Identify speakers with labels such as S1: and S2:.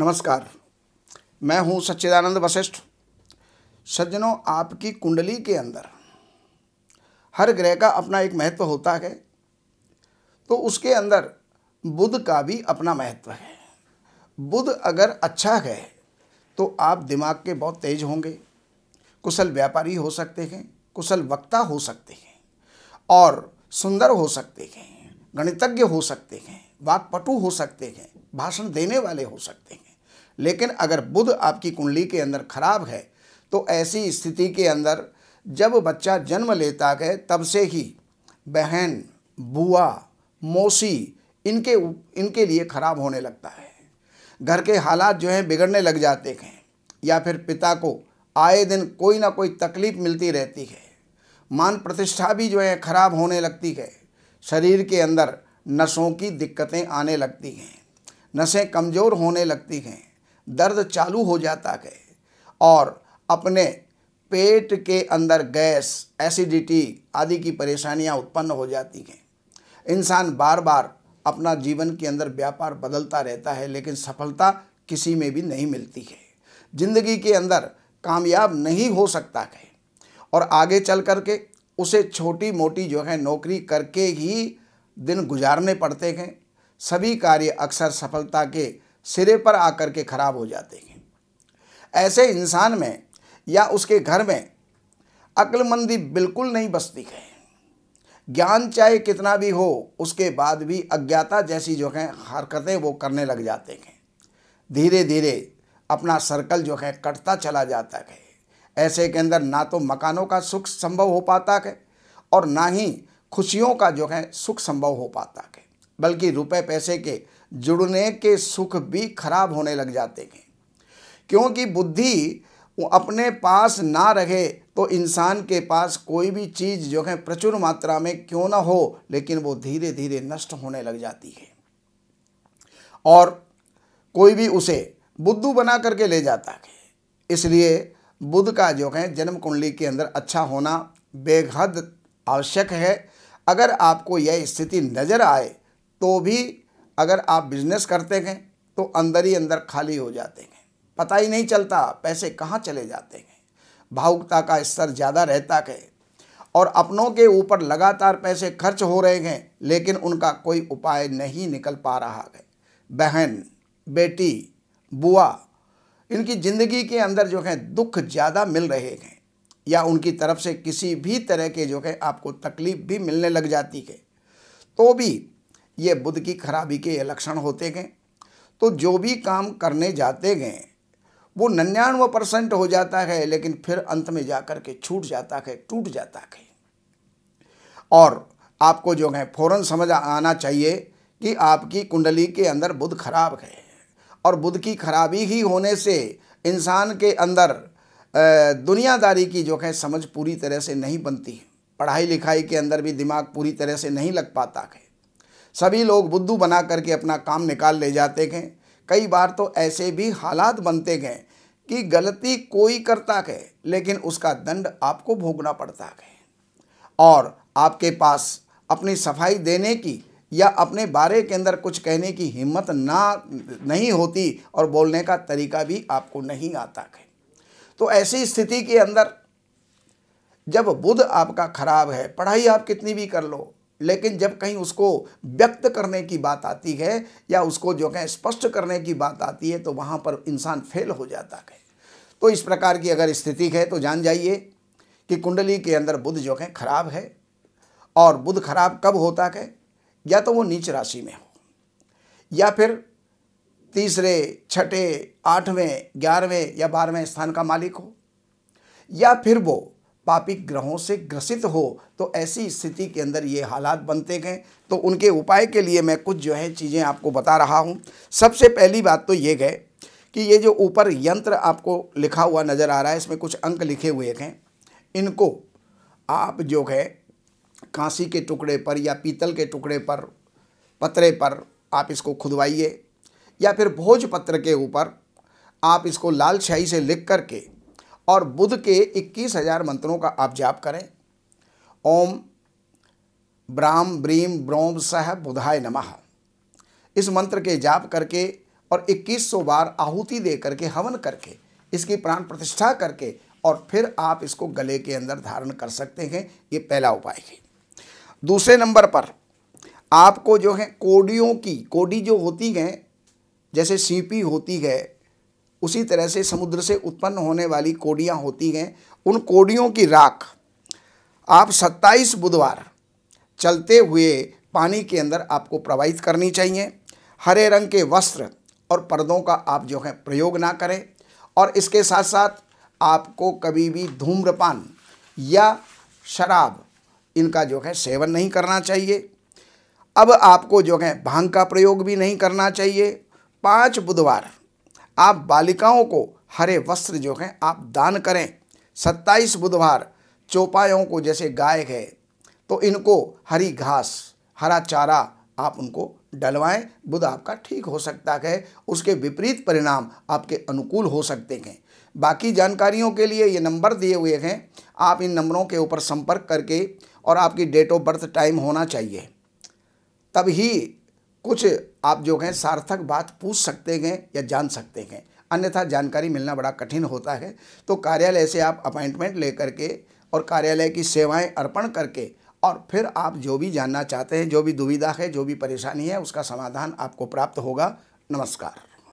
S1: नमस्कार मैं हूं सच्चिदानंद वशिष्ठ सज्जनों आपकी कुंडली के अंदर हर ग्रह का अपना एक महत्व होता है तो उसके अंदर बुध का भी अपना महत्व है बुध अगर अच्छा है तो आप दिमाग के बहुत तेज होंगे कुशल व्यापारी हो सकते हैं कुशल वक्ता हो सकते हैं और सुंदर हो सकते हैं गणितज्ञ हो सकते हैं वाकपटु हो सकते हैं भाषण देने वाले हो सकते हैं लेकिन अगर बुध आपकी कुंडली के अंदर खराब है तो ऐसी स्थिति के अंदर जब बच्चा जन्म लेता है तब से ही बहन बुआ मौसी इनके इनके लिए खराब होने लगता है घर के हालात जो हैं बिगड़ने लग जाते हैं या फिर पिता को आए दिन कोई ना कोई तकलीफ मिलती रहती है मान प्रतिष्ठा भी जो है खराब होने लगती है शरीर के अंदर नसों की दिक्कतें आने लगती हैं नसें कमज़ोर होने लगती हैं दर्द चालू हो जाता है और अपने पेट के अंदर गैस एसिडिटी आदि की परेशानियां उत्पन्न हो जाती हैं इंसान बार बार अपना जीवन के अंदर व्यापार बदलता रहता है लेकिन सफलता किसी में भी नहीं मिलती है जिंदगी के अंदर कामयाब नहीं हो सकता है और आगे चल कर के उसे छोटी मोटी जो है नौकरी करके ही दिन गुजारने पड़ते हैं सभी कार्य अक्सर सफलता के सिरे पर आकर के खराब हो जाते हैं ऐसे इंसान में या उसके घर में अक्लमंदी बिल्कुल नहीं बसती है ज्ञान चाहे कितना भी हो उसके बाद भी अज्ञाता जैसी जो है हरकतें वो करने लग जाते हैं धीरे धीरे अपना सर्कल जो है कटता चला जाता है ऐसे के अंदर ना तो मकानों का सुख संभव हो पाता है और ना ही खुशियों का जो है सुख संभव हो पाता है बल्कि रुपए पैसे के जुड़ने के सुख भी खराब होने लग जाते हैं क्योंकि बुद्धि अपने पास ना रहे तो इंसान के पास कोई भी चीज़ जो है प्रचुर मात्रा में क्यों ना हो लेकिन वो धीरे धीरे नष्ट होने लग जाती है और कोई भी उसे बुद्धू बना करके ले जाता है इसलिए बुद्ध का जो है जन्म कुंडली के अंदर अच्छा होना बेहद आवश्यक है अगर आपको यह स्थिति नज़र आए तो भी अगर आप बिजनेस करते हैं तो अंदर ही अंदर खाली हो जाते हैं पता ही नहीं चलता पैसे कहाँ चले जाते हैं भावुकता का स्तर ज़्यादा रहता है और अपनों के ऊपर लगातार पैसे खर्च हो रहे हैं लेकिन उनका कोई उपाय नहीं निकल पा रहा है बहन बेटी बुआ इनकी ज़िंदगी के अंदर जो है दुख ज़्यादा मिल रहे हैं या उनकी तरफ से किसी भी तरह के जो है आपको तकलीफ़ भी मिलने लग जाती है तो भी ये बुद्ध की खराबी के ये लक्षण होते गए तो जो भी काम करने जाते गए वो नन्यानवे परसेंट हो जाता है लेकिन फिर अंत में जाकर के छूट जाता है टूट जाता है और आपको जो है फ़ौरन समझ आना चाहिए कि आपकी कुंडली के अंदर बुध खराब है और बुध की खराबी ही होने से इंसान के अंदर दुनियादारी की जो है समझ पूरी तरह से नहीं बनती पढ़ाई लिखाई के अंदर भी दिमाग पूरी तरह से नहीं लग पाता है सभी लोग बुद्धू बना करके अपना काम निकाल ले जाते हैं कई बार तो ऐसे भी हालात बनते गए कि गलती कोई करता है लेकिन उसका दंड आपको भोगना पड़ता है और आपके पास अपनी सफाई देने की या अपने बारे के अंदर कुछ कहने की हिम्मत ना नहीं होती और बोलने का तरीका भी आपको नहीं आता है तो ऐसी स्थिति के अंदर जब बुध आपका खराब है पढ़ाई आप कितनी भी कर लो लेकिन जब कहीं उसको व्यक्त करने की बात आती है या उसको जो कहें स्पष्ट करने की बात आती है तो वहाँ पर इंसान फेल हो जाता है तो इस प्रकार की अगर स्थिति है तो जान जाइए कि कुंडली के अंदर बुध जो है खराब है और बुध खराब कब होता है या तो वो नीच राशि में हो या फिर तीसरे छठे आठवें ग्यारहवें या बारहवें स्थान का मालिक हो या फिर वो पापिक ग्रहों से ग्रसित हो तो ऐसी स्थिति के अंदर ये हालात बनते गए तो उनके उपाय के लिए मैं कुछ जो है चीज़ें आपको बता रहा हूँ सबसे पहली बात तो ये गए कि ये जो ऊपर यंत्र आपको लिखा हुआ नज़र आ रहा है इसमें कुछ अंक लिखे हुए हैं इनको आप जो है कांसी के टुकड़े पर या पीतल के टुकड़े पर पत्रे पर आप इसको खुदवाइए या फिर भोजपत्र के ऊपर आप इसको लाल शाही से लिख करके और बुध के इक्कीस हजार मंत्रों का आप जाप करें ओम ब्राह्म ब्रीम ब्रोम सह बुधाय नमः इस मंत्र के जाप करके और 2100 बार आहुति दे करके हवन करके इसकी प्राण प्रतिष्ठा करके और फिर आप इसको गले के अंदर धारण कर सकते हैं ये पहला उपाय है दूसरे नंबर पर आपको जो है कोडियों की कोडी जो होती हैं जैसे सीपी होती है उसी तरह से समुद्र से उत्पन्न होने वाली कोडियाँ होती हैं उन कोडियों की राख आप 27 बुधवार चलते हुए पानी के अंदर आपको प्रवाहित करनी चाहिए हरे रंग के वस्त्र और पर्दों का आप जो है प्रयोग ना करें और इसके साथ साथ आपको कभी भी धूम्रपान या शराब इनका जो है सेवन नहीं करना चाहिए अब आपको जो है भांग का प्रयोग भी नहीं करना चाहिए पाँच बुधवार आप बालिकाओं को हरे वस्त्र जो हैं आप दान करें सत्ताईस बुधवार चौपायों को जैसे गाय है तो इनको हरी घास हरा चारा आप उनको डलवाएं बुध आपका ठीक हो सकता है उसके विपरीत परिणाम आपके अनुकूल हो सकते हैं बाकी जानकारियों के लिए ये नंबर दिए हुए हैं आप इन नंबरों के ऊपर संपर्क करके और आपकी डेट ऑफ बर्थ टाइम होना चाहिए तभी कुछ आप जो हैं सार्थक बात पूछ सकते हैं या जान सकते हैं अन्यथा जानकारी मिलना बड़ा कठिन होता है तो कार्यालय से आप अपॉइंटमेंट ले करके और कार्यालय की सेवाएं अर्पण करके और फिर आप जो भी जानना चाहते हैं जो भी दुविधा है जो भी परेशानी है उसका समाधान आपको प्राप्त होगा नमस्कार